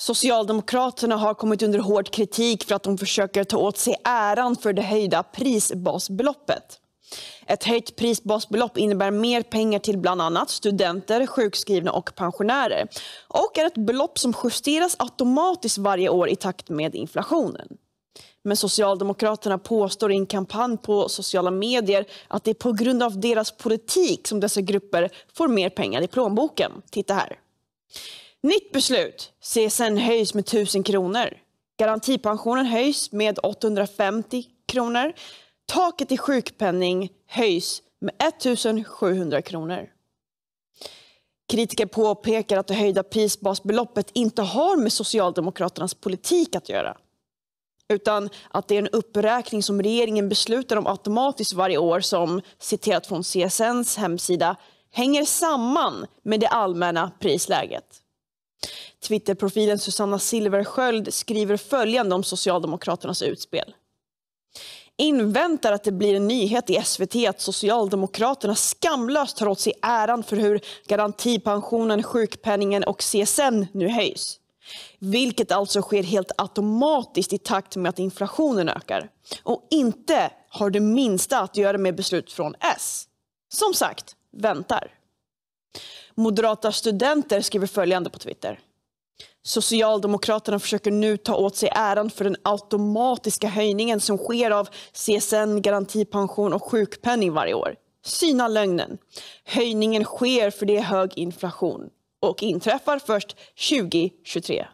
Socialdemokraterna har kommit under hård kritik för att de försöker ta åt sig äran för det höjda prisbasbeloppet. Ett höjt prisbasbelopp innebär mer pengar till bland annat studenter, sjukskrivna och pensionärer och är ett belopp som justeras automatiskt varje år i takt med inflationen. Men Socialdemokraterna påstår i en kampanj på sociala medier att det är på grund av deras politik som dessa grupper får mer pengar i plånboken. Titta här. Nytt beslut. CSN höjs med 1000 kronor. Garantipensionen höjs med 850 kronor. Taket i sjukpenning höjs med 1700 kronor. Kritiker påpekar att det höjda prisbasbeloppet inte har med Socialdemokraternas politik att göra utan att det är en uppräkning som regeringen beslutar om automatiskt varje år som, citerat från CSNs hemsida, hänger samman med det allmänna prisläget. Twitterprofilen Susanna Silversköld skriver följande om Socialdemokraternas utspel. Inväntar att det blir en nyhet i SVT att Socialdemokraterna skamlöst tar åt sig äran för hur garantipensionen, sjukpenningen och CSN nu höjs. Vilket alltså sker helt automatiskt i takt med att inflationen ökar. Och inte har det minsta att göra med beslut från S. Som sagt, väntar. Moderata studenter skriver följande på Twitter. Socialdemokraterna försöker nu ta åt sig äran för den automatiska höjningen som sker av CSN, garantipension och sjukpenning varje år. Syna lögnen. Höjningen sker för det är hög inflation och inträffar först 2023.